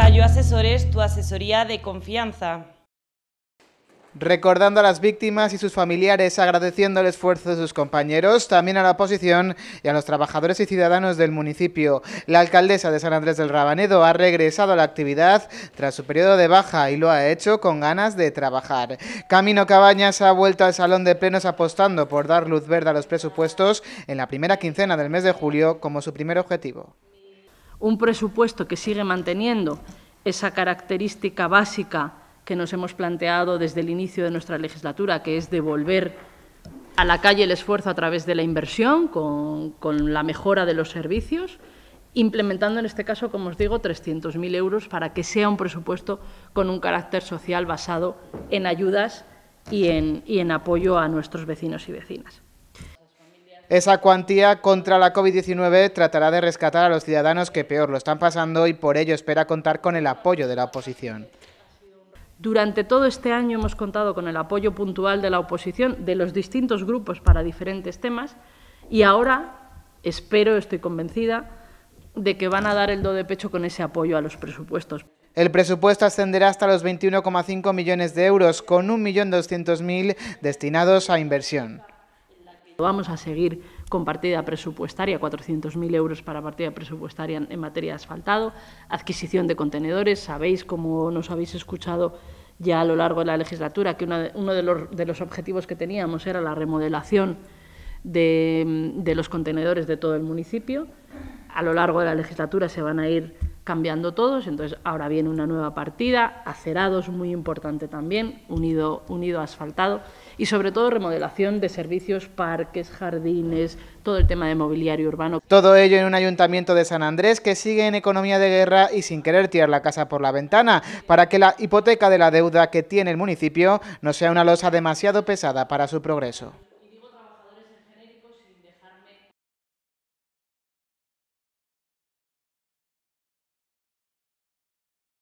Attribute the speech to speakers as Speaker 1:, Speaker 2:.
Speaker 1: Cayo Asesores, tu asesoría de confianza.
Speaker 2: Recordando a las víctimas y sus familiares, agradeciendo el esfuerzo de sus compañeros, también a la oposición y a los trabajadores y ciudadanos del municipio. La alcaldesa de San Andrés del Rabanedo ha regresado a la actividad tras su periodo de baja y lo ha hecho con ganas de trabajar. Camino Cabañas ha vuelto al salón de plenos apostando por dar luz verde a los presupuestos en la primera quincena del mes de julio como su primer objetivo
Speaker 1: un presupuesto que sigue manteniendo esa característica básica que nos hemos planteado desde el inicio de nuestra legislatura, que es devolver a la calle el esfuerzo a través de la inversión, con, la mejora de los servicios, implementando en este caso, como os digo, 300.000 euros para que sea un presupuesto con un carácter social basado en ayudas y en apoyo a nuestros vecinos y vecinas.
Speaker 2: Esa cuantía contra la COVID-19 tratará de rescatar a los ciudadanos que peor lo están pasando y por ello espera contar con el apoyo de la oposición.
Speaker 1: Durante todo este año hemos contado con el apoyo puntual de la oposición, de los distintos grupos para diferentes temas y ahora espero, estoy convencida, de que van a dar el do de pecho con ese apoyo a los presupuestos.
Speaker 2: El presupuesto ascenderá hasta los 21,5 millones de euros, con 1.200.000 destinados a inversión.
Speaker 1: Vamos a seguir con partida presupuestaria, 400.000 euros para partida presupuestaria en materia de asfaltado, adquisición de contenedores. Sabéis, como nos habéis escuchado ya a lo largo de la legislatura, que uno de los, objetivos que teníamos era la remodelación de los contenedores de todo el municipio. A lo largo de la legislatura se van a ir cambiando todos, entonces ahora viene una nueva partida, acerados muy importante también, unido, unido asfaltado y sobre todo remodelación de servicios, parques, jardines, todo el tema de mobiliario urbano. Todo
Speaker 2: ello en un ayuntamiento de San Andrés que sigue en economía de guerra y sin querer tirar la casa por la ventana para que la hipoteca de la deuda que tiene el municipio no sea una losa demasiado pesada para su progreso.